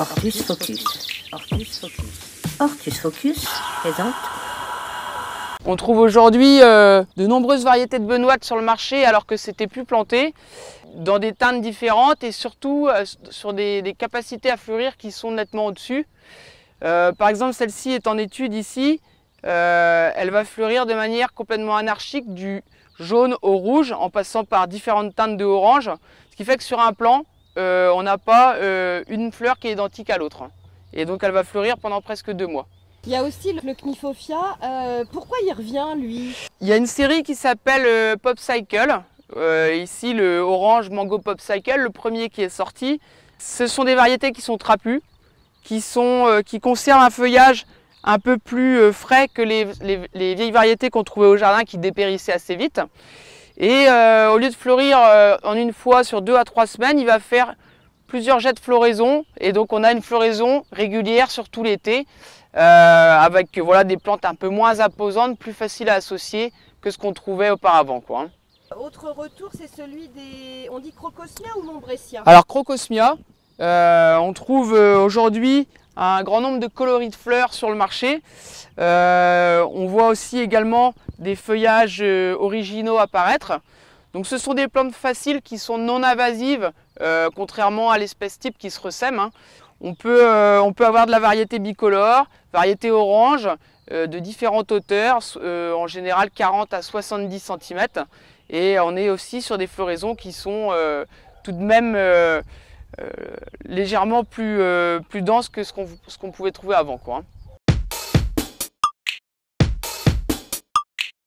Orcus Focus. Orcus Focus. Orcus Focus présente. On trouve aujourd'hui euh, de nombreuses variétés de benoîtes sur le marché alors que c'était plus planté, dans des teintes différentes et surtout euh, sur des, capacités à fleurir qui sont nettement au-dessus. Euh, par exemple, celle-ci est en étude ici. elle va fleurir de manière complètement anarchique du jaune au rouge en passant par différentes teintes de orange. Ce qui fait que sur un plan, euh, on n'a pas euh, une fleur qui est identique à l'autre. Et donc elle va fleurir pendant presque deux mois. Il y a aussi le Knifofia. Euh, pourquoi il revient, lui Il y a une série qui s'appelle Pop Cycle. ici, le orange mango Pop Cycle, le premier qui est sorti. Ce sont des variétés qui sont trapues, qui, conservent un feuillage un peu plus frais que les, les vieilles variétés qu'on trouvait au jardin qui dépérissaient assez vite. Et euh, au lieu de fleurir euh, en une fois sur deux à trois semaines, il va faire plusieurs jets de floraison. Et donc on a une floraison régulière sur tout l'été, euh, avec voilà, des plantes un peu moins imposantes, plus faciles à associer que ce qu'on trouvait auparavant. Hein. Autre retour, c'est celui des... On dit crocosmia ou montbressia Alors crocosmia, on trouve aujourd'hui un grand nombre de coloris de fleurs sur le marché. Euh, on voit aussi également des feuillages euh, originaux apparaître. Donc ce sont des plantes faciles qui sont non invasives, euh, contrairement à l'espèce type qui se ressème. Hein. On, peut, on peut avoir de la variété bicolore, variété orange, de différentes hauteurs, en général 40 à 70 cm. Et on est aussi sur des floraisons qui sont tout de même euh, légèrement euh, plus, dense que ce qu'on pouvait trouver avant. Quoi, hein.